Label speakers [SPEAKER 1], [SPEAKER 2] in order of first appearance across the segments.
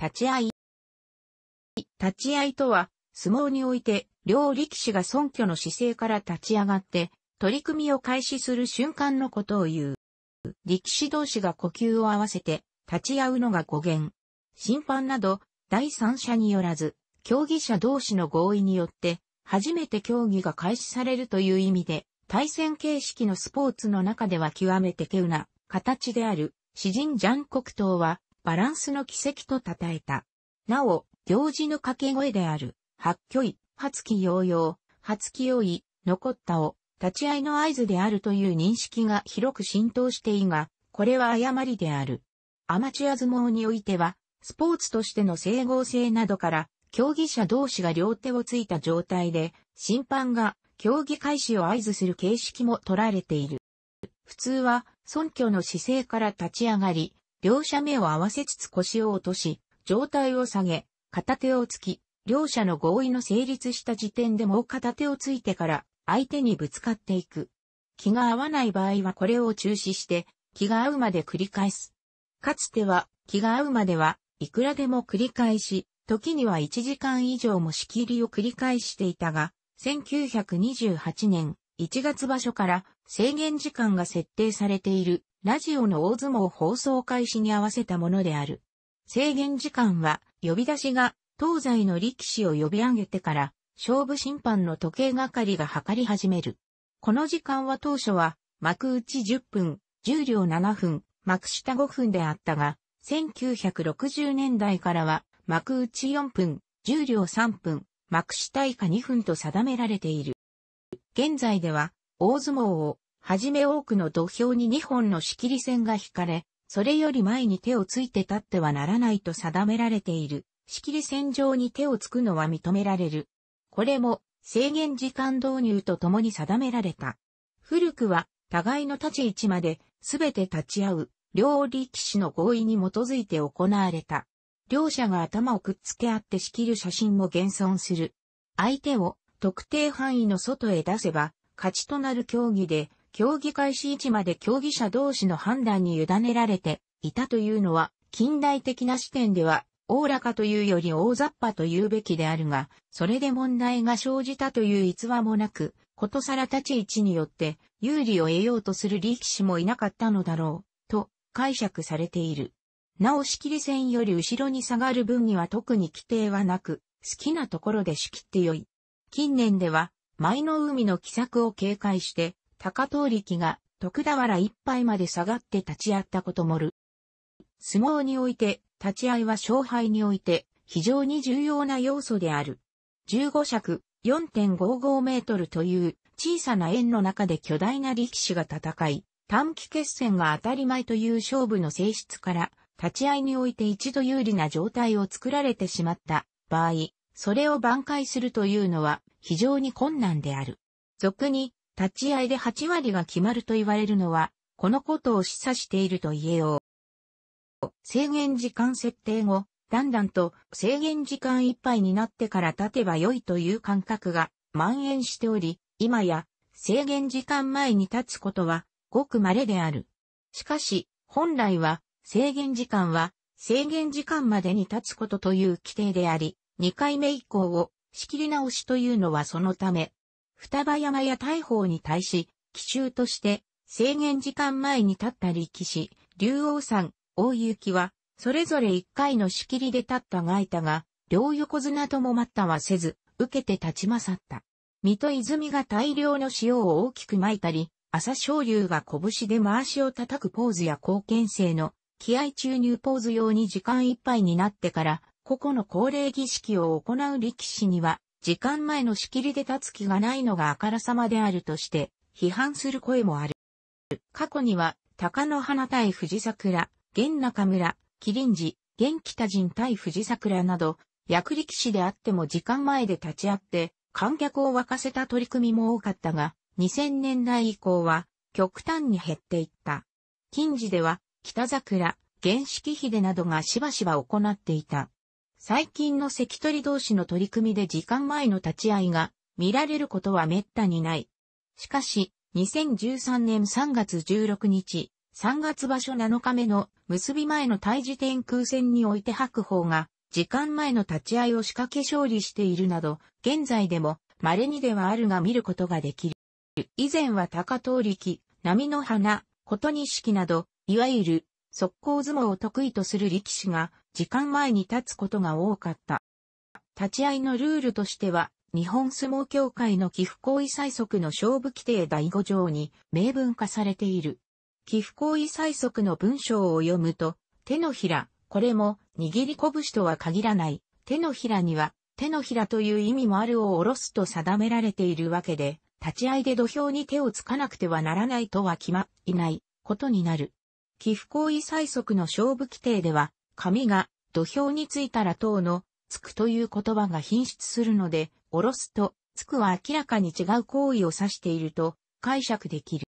[SPEAKER 1] 立ち合い。立ち合いとは、相撲において、両力士が尊虚の姿勢から立ち上がって、取り組みを開始する瞬間のことを言う。力士同士が呼吸を合わせて、立ち会うのが語源。審判など、第三者によらず、競技者同士の合意によって、初めて競技が開始されるという意味で、対戦形式のスポーツの中では極めて稀有な形である、詩人ジャン・コクトーは、バランスの奇跡と称えた。なお、行事の掛け声である、発虚意、発起揚々、発起用意、残ったを、立ち合いの合図であるという認識が広く浸透していが、これは誤りである。アマチュア相撲においては、スポーツとしての整合性などから、競技者同士が両手をついた状態で、審判が競技開始を合図する形式も取られている。普通は、尊虚の姿勢から立ち上がり、両者目を合わせつつ腰を落とし、上体を下げ、片手をつき、両者の合意の成立した時点でもう片手をついてから相手にぶつかっていく。気が合わない場合はこれを中止して気が合うまで繰り返す。かつては気が合うまではいくらでも繰り返し、時には1時間以上も仕切りを繰り返していたが、1928年1月場所から制限時間が設定されているラジオの大相撲放送開始に合わせたものである。制限時間は呼び出しが東西の力士を呼び上げてから勝負審判の時計係が測り始める。この時間は当初は幕内10分、重量両7分、幕下5分であったが、1960年代からは幕内4分、重量両3分、幕下以下2分と定められている。現在では大相撲を、はじめ多くの土俵に2本の仕切り線が引かれ、それより前に手をついて立ってはならないと定められている。仕切り線上に手をつくのは認められる。これも制限時間導入とともに定められた。古くは互いの立ち位置まで全て立ち会う両力士の合意に基づいて行われた。両者が頭をくっつけ合って仕切る写真も現存する。相手を特定範囲の外へ出せば勝ちとなる競技で、競技開始位置まで競技者同士の判断に委ねられていたというのは、近代的な視点では、大らかというより大雑把と言うべきであるが、それで問題が生じたという逸話もなく、ことさら立ち位置によって有利を得ようとする力士もいなかったのだろう、と解釈されている。なお仕切り線より後ろに下がる分には特に規定はなく、好きなところで仕切ってよい。近年では前の海の奇策を警戒して、高遠力が徳田原一杯まで下がって立ち会ったこともる。相撲において、立ち会いは勝敗において、非常に重要な要素である。15尺、4.55メートルという小さな円の中で巨大な力士が戦い、短期決戦が当たり前という勝負の性質から、立ち合いにおいて一度有利な状態を作られてしまった場合、それを挽回するというのは非常に困難である。俗に、立ち合いで8割が決まると言われるのは、このことを示唆していると言えよう。制限時間設定後、だんだんと制限時間いっぱいになってから経てば良いという感覚が蔓延しており、今や制限時間前に立つことはごく稀である。しかし、本来は制限時間は制限時間までに立つことという規定であり、2回目以降を仕切り直しというのはそのため、双葉山や大砲に対し、奇襲として制限時間前に立った力士、竜王山、大雪は、それぞれ一回の仕切りで立ったがいたが、両横綱とも待ったはせず、受けて立ち勝った。水戸泉が大量の塩を大きく撒いたり、朝昇龍が拳で回しを叩くポーズや貢献性の気合注入ポーズ用に時間いっぱいになってから個々の恒例儀式を行う力士には、時間前の仕切りで立つ気がないのがあからさまであるとして、批判する声もある。過去には、鷹の花対藤桜、玄中村、麒麟寺、玄北人対藤桜など、役力士であっても時間前で立ち会って、観客を沸かせた取り組みも多かったが、2000年代以降は、極端に減っていった。近似では、北桜、原式秀などがしばしば行っていた。最近の関取同士の取り組みで時間前の立ち合いが見られることは滅多にない。しかし、2013年3月16日、3月場所7日目の結び前の対時天空戦において白鵬が時間前の立ち合いを仕掛け勝利しているなど、現在でも稀にではあるが見ることができる。以前は高遠力、波の花、琴錦など、いわゆる速攻相撲を得意とする力士が時間前に立つことが多かった。立ち合いのルールとしては、日本相撲協会の寄付行為最速の勝負規定第5条に明文化されている。寄付行為最速の文章を読むと、手のひら、これも握り拳とは限らない、手のひらには手のひらという意味もあるを下ろすと定められているわけで、立ち合いで土俵に手をつかなくてはならないとは決まっていないことになる。寄付行為最速の勝負規定では、紙が土俵についたら等の、つくという言葉が品質するので、おろすと、つくは明らかに違う行為を指していると解釈できる。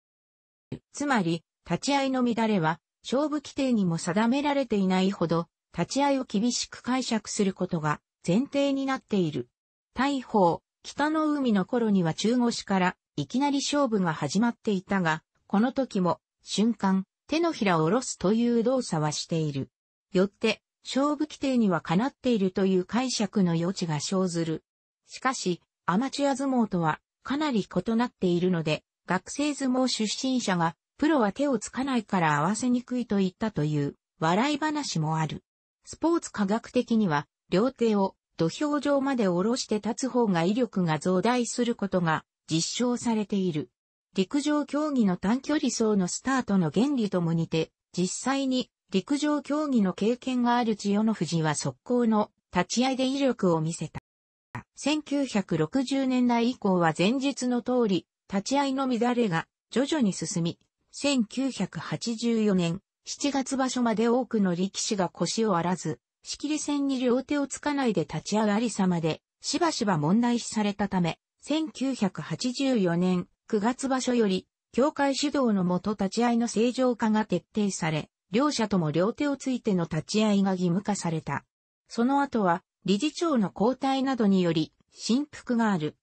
[SPEAKER 1] つまり、立ち合いの乱れは、勝負規定にも定められていないほど、立ち合いを厳しく解釈することが前提になっている。大砲、北の海の頃には中腰からいきなり勝負が始まっていたが、この時も瞬間、手のひらを下ろすという動作はしている。よって、勝負規定にはかなっているという解釈の余地が生ずる。しかし、アマチュア相撲とはかなり異なっているので、学生相撲出身者が、プロは手をつかないから合わせにくいと言ったという笑い話もある。スポーツ科学的には、両手を土俵上まで下ろして立つ方が威力が増大することが実証されている。陸上競技の短距離走のスタートの原理とも似て、実際に陸上競技の経験がある千代の富士は速攻の立ち合いで威力を見せた。1960年代以降は前日の通り、立ち合いの乱れが徐々に進み、1984年7月場所まで多くの力士が腰を荒らず、仕切り線に両手をつかないで立ち上がりさまで、しばしば問題視されたため、1984年9月場所より、協会主導のもと立ち合いの正常化が徹底され、両者とも両手をついての立ち合いが義務化された。その後は、理事長の交代などにより、振幅がある。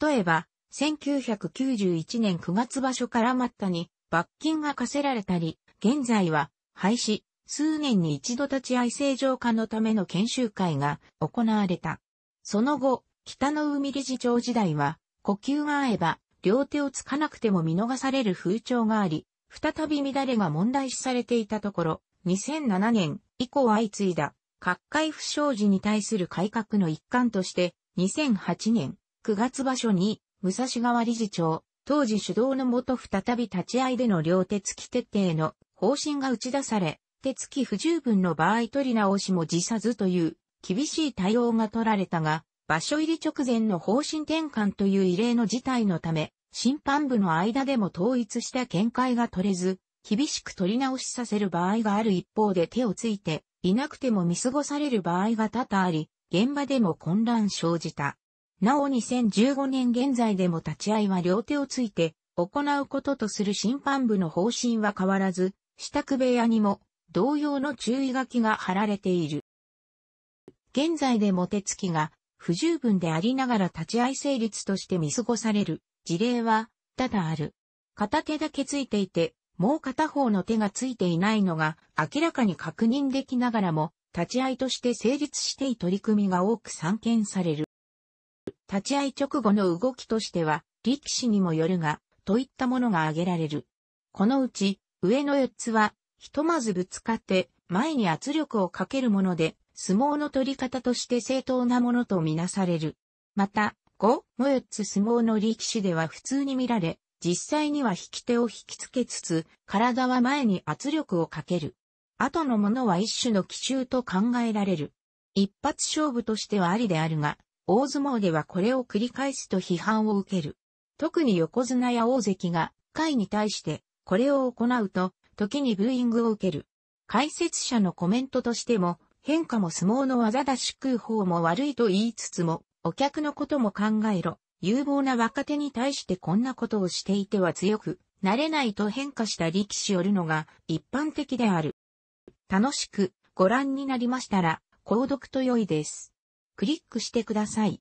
[SPEAKER 1] 例えば、1991年9月場所から待ったに、罰金が課せられたり、現在は、廃止、数年に一度立ち合い正常化のための研修会が行われた。その後、北の海理事長時代は、呼吸が合えば、両手をつかなくても見逃される風潮があり、再び乱れが問題視されていたところ、2007年以降相次いだ、各界不祥事に対する改革の一環として、2008年9月場所に、武蔵川理事長、当時主導のもと再び立ち合いでの両手つき徹底の方針が打ち出され、手つき不十分の場合取り直しも辞さずという厳しい対応が取られたが、場所入り直前の方針転換という異例の事態のため、審判部の間でも統一した見解が取れず、厳しく取り直しさせる場合がある一方で手をついていなくても見過ごされる場合が多々あり、現場でも混乱生じた。なお2015年現在でも立ち会いは両手をついて行うこととする審判部の方針は変わらず、支度部屋にも同様の注意書きが貼られている。現在でも手つきが不十分でありながら立ち会い成立として見過ごされる事例は、ただある。片手だけついていて、もう片方の手がついていないのが明らかに確認できながらも、立ち会いとして成立してい取り組みが多く散見される。立ち会い直後の動きとしては、力士にもよるが、といったものが挙げられる。このうち、上の4つは、ひとまずぶつかって、前に圧力をかけるもので、相撲の取り方として正当なものとみなされる。また、五、もよっつ相撲の力士では普通に見られ、実際には引き手を引きつけつつ、体は前に圧力をかける。後のものは一種の奇襲と考えられる。一発勝負としてはありであるが、大相撲ではこれを繰り返すと批判を受ける。特に横綱や大関が、会に対して、これを行うと、時にブーイングを受ける。解説者のコメントとしても、変化も相撲の技だし空法も悪いと言いつつも、お客のことも考えろ。有望な若手に対してこんなことをしていては強く、慣れないと変化した力士よるのが一般的である。楽しくご覧になりましたら、購読と良いです。クリックしてください。